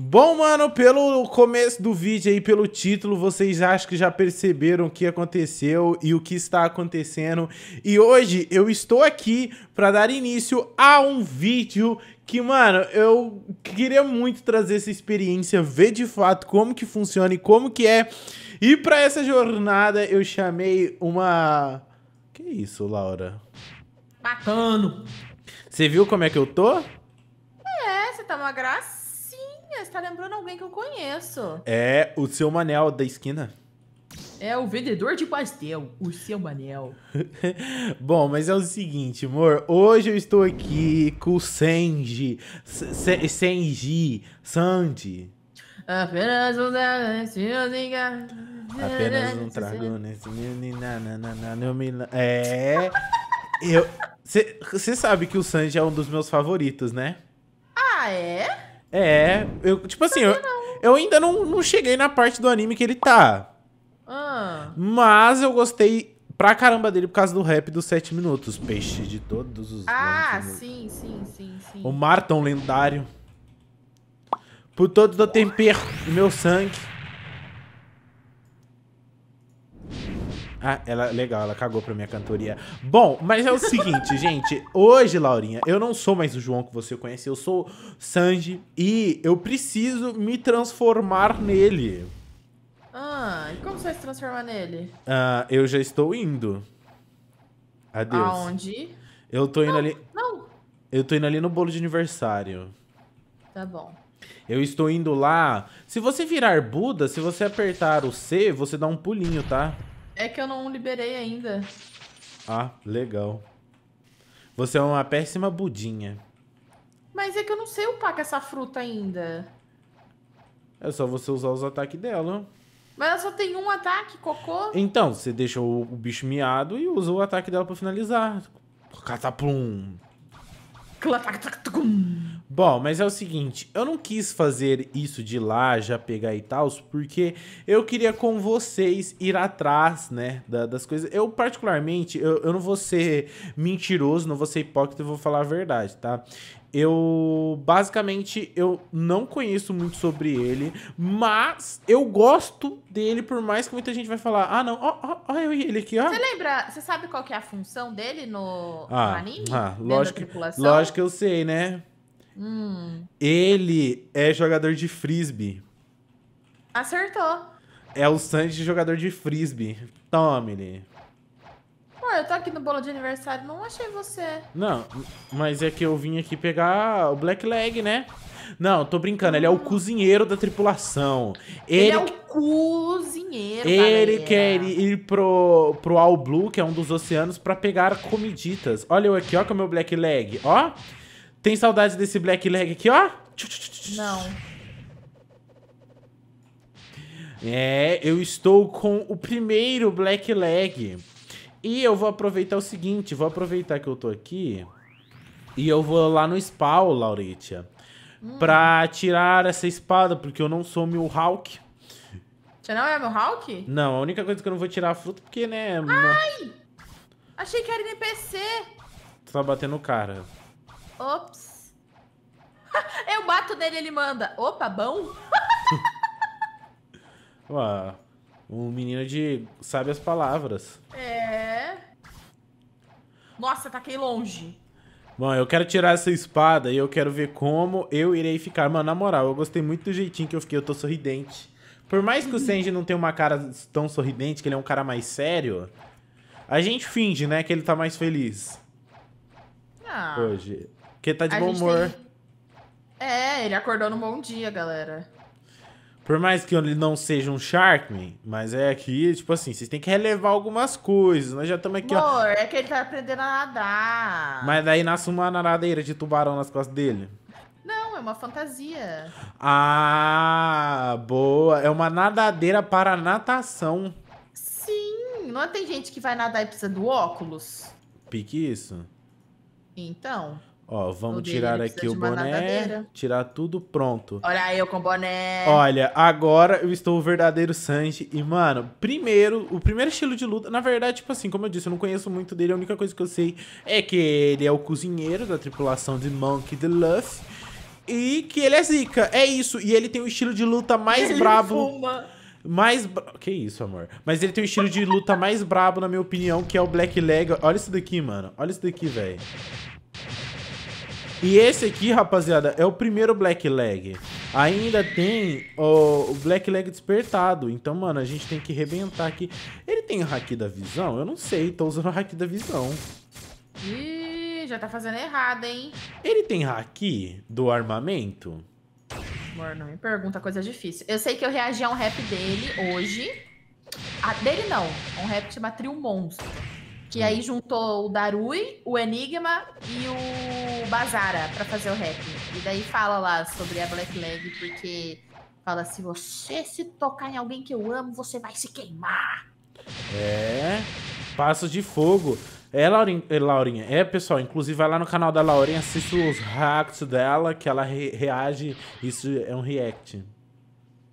Bom, mano, pelo começo do vídeo aí, pelo título, vocês acho que já perceberam o que aconteceu e o que está acontecendo. E hoje eu estou aqui para dar início a um vídeo que, mano, eu queria muito trazer essa experiência, ver de fato como que funciona e como que é. E para essa jornada eu chamei uma... Que isso, Laura? Bacano! Você viu como é que eu tô? É, você tá uma graça. Menina, você tá lembrando alguém que eu conheço. É o seu Manel da esquina. É o vendedor de pastel, o seu Manel. Bom, mas é o seguinte, amor. Hoje eu estou aqui com o Senji. Senji. Sandy. Apenas um trago. Apenas um trago nesse menino. É. Eu. Você sabe que o Sanji é um dos meus favoritos, né? Ah, é? É, eu, tipo assim, eu, eu, ainda não, não cheguei na parte do anime que ele tá. Ah. Mas eu gostei pra caramba dele por causa do rap dos 7 minutos. Peixe de todos os. Ah, sim, sim, sim, sim. O mar lendário. Por todo o tempero do meu sangue. Ah, ela, legal, ela cagou pra minha cantoria. Bom, mas é o seguinte, gente. Hoje, Laurinha, eu não sou mais o João que você conhece, eu sou Sanji e eu preciso me transformar nele. Ah, e como você vai se transformar nele? Ah, eu já estou indo. Adeus. Aonde? Eu tô indo não, ali. Não! Eu tô indo ali no bolo de aniversário. Tá bom. Eu estou indo lá. Se você virar Buda, se você apertar o C, você dá um pulinho, tá? É que eu não liberei ainda. Ah, legal. Você é uma péssima budinha. Mas é que eu não sei upar com essa fruta ainda. É só você usar os ataques dela. Mas ela só tem um ataque, cocô? Então, você deixa o, o bicho miado e usa o ataque dela pra finalizar. Cataplum. Bom, mas é o seguinte, eu não quis fazer isso de lá, já pegar e tal, porque eu queria com vocês ir atrás, né, da, das coisas. Eu, particularmente, eu, eu não vou ser mentiroso, não vou ser hipócrita, eu vou falar a verdade, tá? Eu basicamente eu não conheço muito sobre ele, mas eu gosto dele por mais que muita gente vai falar: "Ah, não, ó, ó, ó ele aqui, ó". Você lembra, você sabe qual que é a função dele no, ah, no anime? Ah, lógico, lógico que eu sei, né? Hum. Ele é jogador de frisbee. Acertou. É o Sanji jogador de frisbee. Tome, ele. Ué, eu tô aqui no bolo de aniversário, não achei você. Não, mas é que eu vim aqui pegar o Black Leg, né? Não, tô brincando, ele é o hum. cozinheiro da tripulação. Ele, ele é o cozinheiro, Ele quer ir pro, pro All Blue, que é um dos oceanos, pra pegar comiditas. Olha eu aqui, ó, com o meu Black Leg, ó. Tem saudade desse Black Leg aqui, ó? Não. É, eu estou com o primeiro Black Leg. E eu vou aproveitar o seguinte, vou aproveitar que eu tô aqui e eu vou lá no spawn, Lauritia, hum. pra tirar essa espada, porque eu não sou meu Hulk Você não é meu Hulk Não, a única coisa que eu não vou tirar a fruta, porque, né... É Ai! Achei que era NPC. Tu tá batendo o cara. Ops. eu bato nele ele manda. Opa, bom? Ué... Um menino de. sabe as palavras. É. Nossa, taquei longe. Bom, eu quero tirar essa espada e eu quero ver como eu irei ficar. Mano, na moral, eu gostei muito do jeitinho que eu fiquei, eu tô sorridente. Por mais que o Senji não tenha uma cara tão sorridente, que ele é um cara mais sério, a gente finge, né, que ele tá mais feliz. Ah, hoje. Porque tá de bom humor. Tem... É, ele acordou num bom dia, galera. Por mais que ele não seja um Sharkman, mas é aqui, tipo assim, vocês têm que relevar algumas coisas. Nós já estamos aqui, Amor, ó. é que ele tá aprendendo a nadar. Mas daí nasce uma nadadeira de tubarão nas costas dele. Não, é uma fantasia. Ah, boa. É uma nadadeira para natação. Sim, não é tem gente que vai nadar e precisa do óculos? Pique isso. Então. Ó, vamos tirar aqui o boné, tirar tudo pronto. Olha eu com boné. Olha, agora eu estou o verdadeiro Sanji e, mano, primeiro, o primeiro estilo de luta, na verdade, tipo assim, como eu disse, eu não conheço muito dele, a única coisa que eu sei é que ele é o cozinheiro da tripulação de Monkey D. Luffy e que ele é zica, é isso. E ele tem o estilo de luta mais ele brabo... Fuma mais. Bra... Que isso, amor. Mas ele tem um estilo de luta mais brabo, na minha opinião, que é o Black Leg. Olha isso daqui, mano. Olha isso daqui, velho. E esse aqui, rapaziada, é o primeiro Black Leg. Ainda tem o, Black Leg despertado. Então, mano, a gente tem que rebentar aqui. Ele tem o hack da visão? Eu não sei, tô usando o hack da visão. Ih, já tá fazendo errado, hein? Ele tem hack do armamento? Amor, não me pergunta coisa difícil. Eu sei que eu reagi a um rap dele hoje. A ah, dele não. Um rap que chama Trio Monstro. Que aí juntou o Darui, o Enigma e o Bazara para fazer o rap. E daí fala lá sobre a Black Leg, porque fala: se você se tocar em alguém que eu amo, você vai se queimar. É. Passos de fogo. É, Laurinha, é, Laurinha. É, pessoal, inclusive vai lá no canal da Laurinha, assiste os hacks dela, que ela re reage. Isso é um react.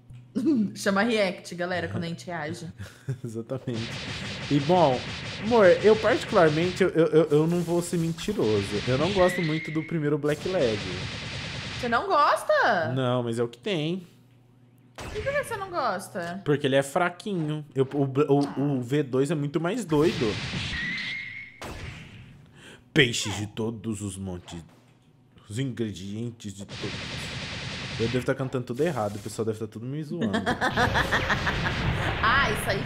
Chama react, galera, quando a gente reage. Exatamente. E bom, Amor, eu particularmente, eu, eu, eu não vou ser mentiroso. Eu não gosto muito do primeiro Black Leg. Você não gosta? Não, mas é o que tem. por que você não gosta? Porque ele é fraquinho. Eu, o, o, o V2 é muito mais doido. Peixes de todos os montes. Os ingredientes de todos. Eu devo estar tá cantando tudo errado, o pessoal deve estar tá tudo me zoando. ah, isso aí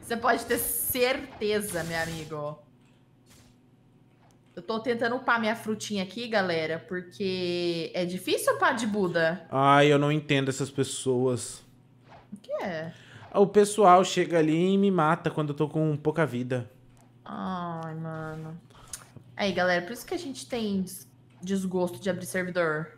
você, pode ter certeza, meu amigo. Eu tô tentando upar minha frutinha aqui, galera, porque é difícil upar de Buda. Ai, eu não entendo essas pessoas. O que é? O pessoal chega ali e me mata quando eu tô com pouca vida. Ai, mano. Aí, galera, por isso que a gente tem desgosto de abrir servidor.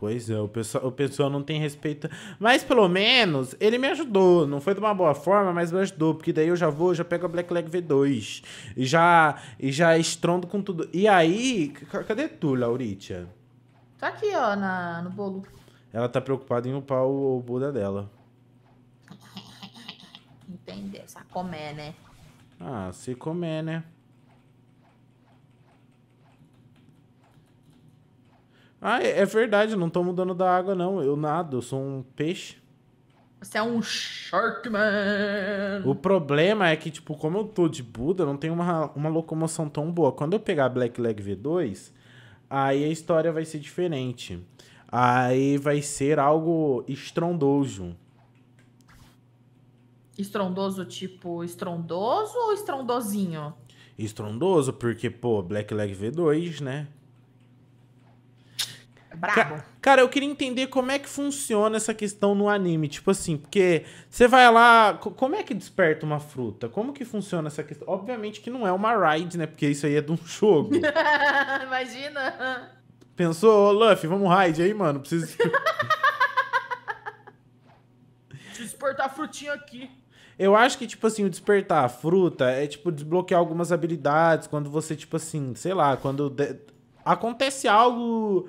Pois é, o pessoal, o pessoal não tem respeito. Mas pelo menos ele me ajudou. Não foi de uma boa forma, mas me ajudou. Porque daí eu já vou, já pego a Black Leg V2. E já, e já estrondo com tudo. E aí, cadê tu, Lauritia? Tá aqui, ó, na, no bolo. Ela tá preocupada em upar o, o Buda dela. Entender, só comer, é, né? Ah, se comer, né? Ah, é, é verdade, eu não tô mudando da água, não. Eu nado, eu sou um peixe. Você é um Sharkman! O problema é que, tipo, como eu tô de Buda, não tem uma, uma locomoção tão boa. Quando eu pegar Black Leg V2, aí a história vai ser diferente. Aí vai ser algo estrondoso. Estrondoso, tipo, estrondoso ou estrondosinho? Estrondoso, porque, pô, Black Leg V2, né? Brabo. Ca cara, eu queria entender como é que funciona essa questão no anime. Tipo assim, porque você vai lá. Como é que desperta uma fruta? Como que funciona essa questão? Obviamente que não é uma ride, né? Porque isso aí é de um jogo. Imagina. Pensou, ô oh, Luffy, vamos ride aí, mano. Preciso. despertar a frutinha aqui. Eu acho que, tipo assim, o despertar a fruta é, tipo, desbloquear algumas habilidades quando você, tipo assim, sei lá, quando acontece algo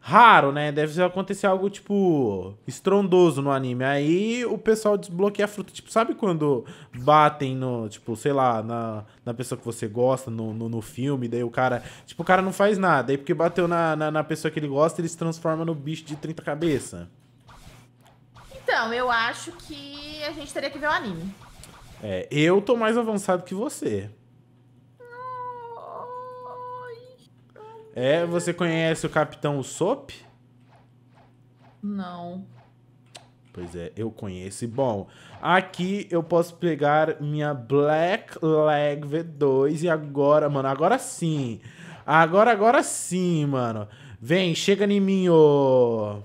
raro, né? Deve acontecer algo, tipo, estrondoso no anime. Aí o pessoal desbloqueia a fruta. Tipo, sabe quando batem no, tipo, sei lá, na, na pessoa que você gosta, no, no, no filme, daí o cara, tipo, o cara não faz nada. Aí porque bateu na, na, na pessoa que ele gosta, ele se transforma no bicho de 30 cabeças. Então, eu acho que a gente teria que ver o anime. É, eu tô mais avançado que você. É, você conhece o Capitão Sop? Não. Pois é, eu conheço. Bom, aqui eu posso pegar minha Black Leg V2 e agora, mano, agora sim. Agora, agora sim, mano. Vem, chega em mim, ô...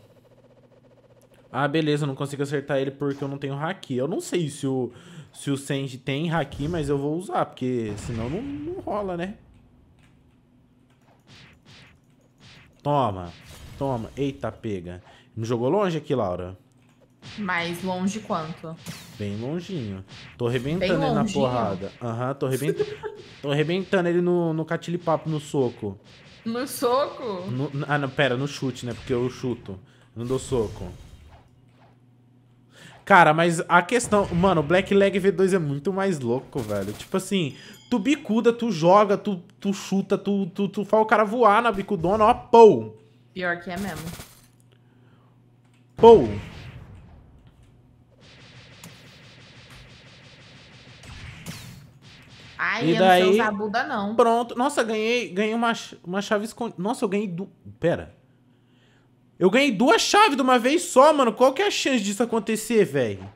Ah, beleza, eu não consigo acertar ele porque eu não tenho haki. Eu não sei se o, se o Senji tem haki, mas eu vou usar, porque senão não, não rola, né? Toma. Toma. Eita, pega. Me jogou longe aqui, Laura. Mais longe quanto? Bem longinho. Tô arrebentando ele na porrada. Aham, uhum, tô arrebentando. tô arrebentando ele no, no catilipapo, no soco. No soco? No, ah, não, pera, no chute, né? Porque eu chuto. Não dou soco. Cara, mas a questão... Mano, o Black Leg V2 é muito mais louco, velho. Tipo assim, tu bicuda, tu joga, tu, tu chuta, tu, tu, tu faz o cara voar na bicudona, ó, pou. Pior que é mesmo. Pou. Ai, e daí, eu não sei usar Buda, não. Pronto. Nossa, ganhei, ganhei uma, uma chave escondida. Nossa, eu ganhei do... Pera. Eu ganhei duas chaves de uma vez só, mano. Qual que é a chance disso acontecer, velho?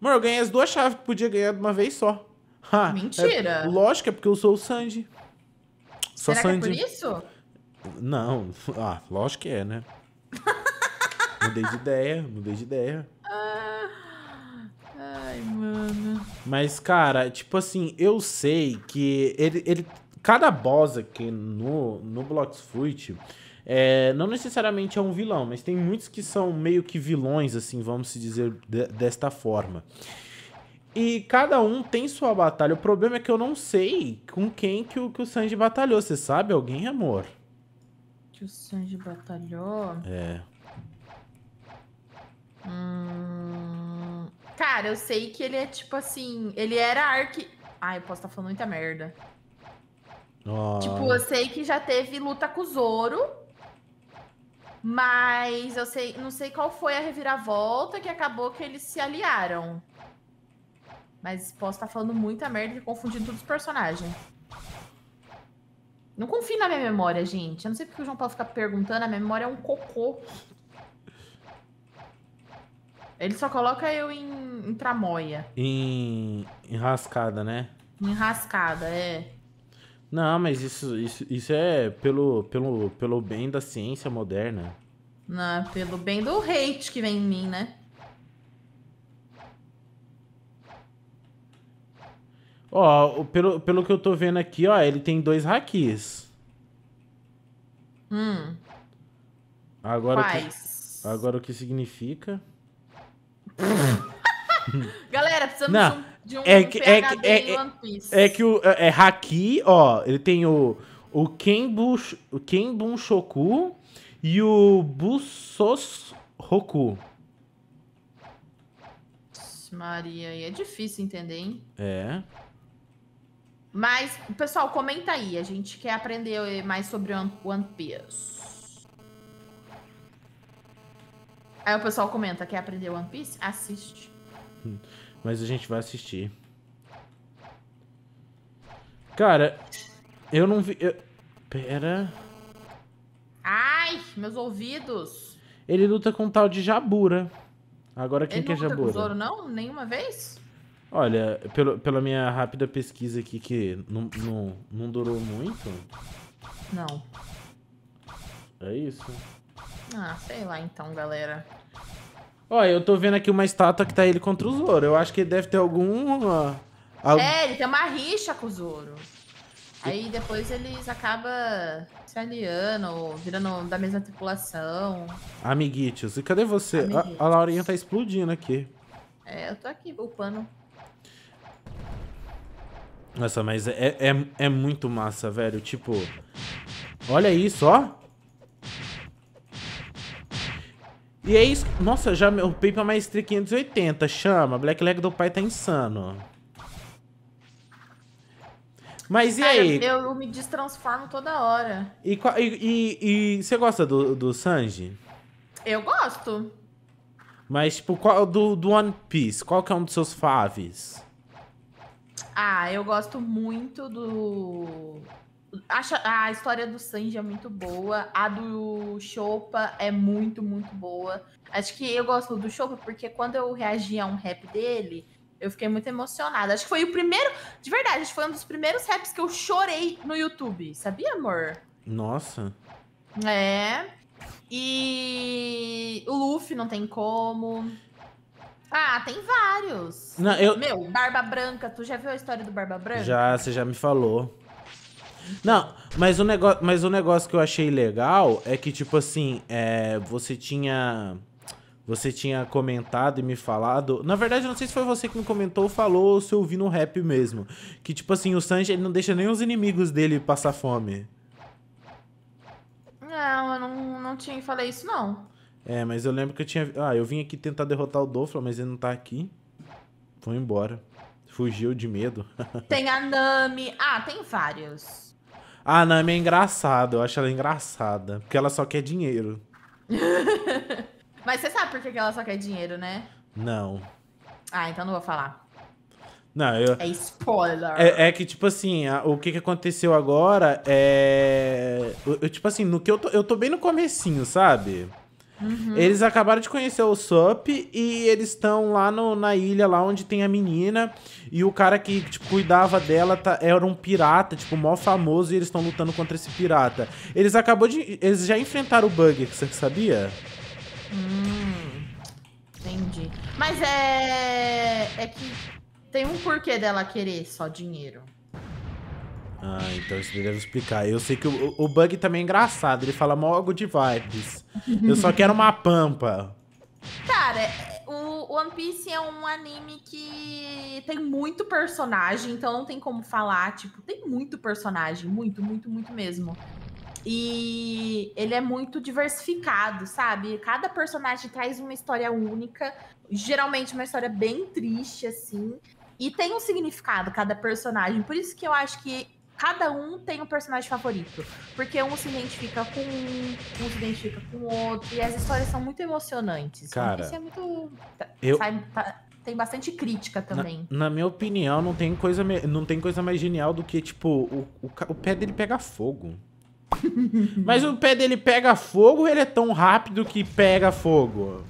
Mano, eu ganhei as duas chaves que podia ganhar de uma vez só. Ha, é Mentira. É, lógico, é porque eu sou o Sandy. Só Será Sandy. que é por isso? Não. Ah, lógico que é, né? mudei de ideia, mudei de ideia. Ah, ai, mano. Mas, cara, tipo assim, eu sei que ele... ele cada boss aqui no, no Blox Fruit, é, não necessariamente é um vilão, mas tem muitos que são meio que vilões, assim, vamos se dizer de, desta forma. E cada um tem sua batalha. O problema é que eu não sei com quem que o, que o Sanji batalhou. Você sabe alguém, amor? Que o Sanji batalhou? É. Hum... Cara, eu sei que ele é tipo assim. Ele era arque. Ai, eu posso estar tá falando muita merda. Oh. Tipo, eu sei que já teve luta com o Zoro. Mas eu sei, não sei qual foi a reviravolta que acabou que eles se aliaram. Mas posso estar tá falando muita merda e confundindo todos os personagens. Não confio na minha memória, gente. Eu não sei porque o João Paulo fica perguntando, a minha memória é um cocô. Ele só coloca eu em, em tramóia. Em enrascada, né? Enrascada, é. Não, mas isso, isso, isso é pelo, pelo, pelo bem da ciência moderna. Não, é pelo bem do hate que vem em mim, né? Ó, pelo, pelo que eu tô vendo aqui, ó, ele tem dois hackis. Hum. Agora Quais? O que, agora o que significa? Galera, precisamos não, de um, é que, é, é, é, One Piece. É, é que o é, é, Haki, ó, ele tem o, o Kenbu, o Kenbun Shoku e o Busos Roku. Maria, e é difícil entender, hein? É. Mas, pessoal, comenta aí. A gente quer aprender mais sobre One Piece. Aí o pessoal comenta, quer aprender One Piece? Assiste. Mas a gente vai assistir. Cara, eu não vi... Eu... Pera... Ai, meus ouvidos. Ele luta com um tal de Jabura. Agora quem que é Jabura? Ele não luta com Zoro, não? Nenhuma vez? Olha, pelo, pela minha rápida pesquisa aqui, que não, não, não durou muito... Não. É isso. Ah, sei lá então, galera. Ó, eu tô vendo aqui uma estátua que tá ele contra o Zoro. Eu acho que deve ter algum. É, ele tem uma rixa com o Zoro. Aí depois eles acabam se aliando, virando da mesma tripulação. Amiguitos, e cadê você? A, a Laurinha tá explodindo aqui. É, eu tô aqui, o Nossa, mas é, é, é muito massa, velho. Tipo, olha isso, ó. E é isso. Nossa, já o Paper é Maestria 580. Chama. Black Leg do pai tá insano. Mas e Cara, aí? Eu me destransformo toda hora. E, e, e, você gosta do, do Sanji? Eu gosto. Mas, tipo, qual, do, do One Piece, qual que é um dos seus faves? Ah, eu gosto muito do Acho a história do Sanji é muito boa, a do Chopa é muito, muito boa. Acho que eu gosto do Chopa porque quando eu reagi a um rap dele, eu fiquei muito emocionada. Acho que foi o primeiro, de verdade, acho que foi um dos primeiros raps que eu chorei no YouTube, sabia, amor? Nossa. É. E o Luffy não tem como. Ah, tem vários. Não, eu... Meu, Barba Branca, tu já viu a história do Barba Branca? Já, você já me falou. Não, mas o, negócio, mas o negócio que eu achei legal é que, tipo assim, é, você tinha. Você tinha comentado e me falado. Na verdade, eu não sei se foi você que me comentou ou falou ou se eu ouvi no rap mesmo. Que, tipo assim, o Sanji ele não deixa nem os inimigos dele passar fome. Não, eu não, não tinha falei isso, não. É, mas eu lembro que eu tinha. Ah, eu vim aqui tentar derrotar o Dofla, mas ele não tá aqui. Foi embora. Fugiu de medo. tem a Nami. Ah, tem vários. Ah, a Nami é engraçada, eu acho ela engraçada. Porque ela só quer dinheiro. Mas você sabe por que ela só quer dinheiro, né? Não. Ah, então não vou falar. Não, eu... É spoiler. É, é que, tipo assim, a, o que, que aconteceu agora é... Eu, eu, tipo assim, no que eu tô, eu tô bem no comecinho, sabe? Uhum. Eles acabaram de conhecer o Sup e eles estão lá no, na ilha, lá onde tem a menina. E o cara que tipo, cuidava dela tá, era um pirata, tipo, mó famoso, e eles estão lutando contra esse pirata. Eles acabou de. Eles já enfrentaram o Bug, você sabia? Hum, entendi. Mas é. É que tem um porquê dela querer só dinheiro. Ah, então isso deve explicar. Eu sei que o, o Bug também é engraçado, ele fala mó good vibes. Eu só quero uma pampa. Cara, o One Piece é um anime que tem muito personagem, então não tem como falar, tipo, tem muito personagem, muito, muito, muito mesmo. E ele é muito diversificado, sabe? Cada personagem traz uma história única, geralmente uma história bem triste, assim. E tem um significado cada personagem. Por isso que eu acho que Cada um tem um personagem favorito. Porque um se identifica com um, um se identifica com o outro. E as histórias são muito emocionantes. Então, Cara, isso é muito. Tá, eu... Sai, tá, tem bastante crítica também. Na, na, minha opinião, não tem, coisa, não tem coisa mais genial do que, tipo, o, o, o pé dele pega fogo. Mas o pé dele pega fogo, ele é tão rápido que pega fogo.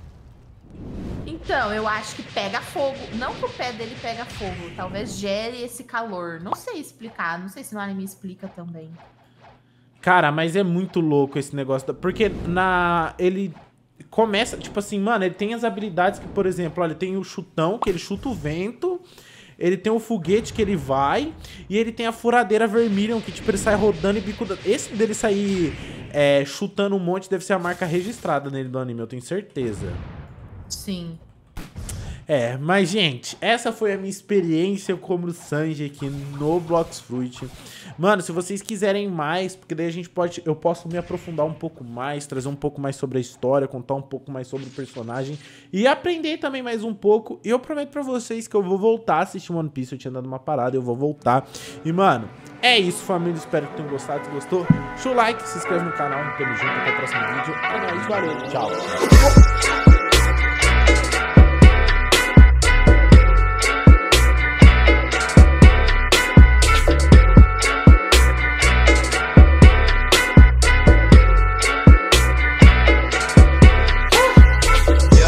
Então, eu acho que pega fogo. Não que o pé dele pega fogo, talvez gere esse calor. Não sei explicar, não sei se o anime explica também. Cara, mas é muito louco esse negócio. Da... Porque na. Ele começa, tipo assim, mano, ele tem as habilidades que, por exemplo, olha, ele tem o chutão, que ele chuta o vento. Ele tem o foguete que ele vai. E ele tem a furadeira vermelha, que tipo, ele sai rodando e bico. Esse dele sair é, chutando um monte deve ser a marca registrada nele do anime, eu tenho certeza. Sim. É, mas, gente, essa foi a minha experiência como Sanji aqui no Blocks Fruit. Mano, se vocês quiserem mais, porque daí a gente pode. Eu posso me aprofundar um pouco mais, trazer um pouco mais sobre a história, contar um pouco mais sobre o personagem e aprender também mais um pouco. E eu prometo pra vocês que eu vou voltar a assistir One Piece. Eu tinha dado uma parada, eu vou voltar. E, mano, é isso, família. Espero que tenham gostado. Se gostou, deixa o like, se inscreve no canal. Tamo junto, até o próximo vídeo. É nóis, valeu, tchau.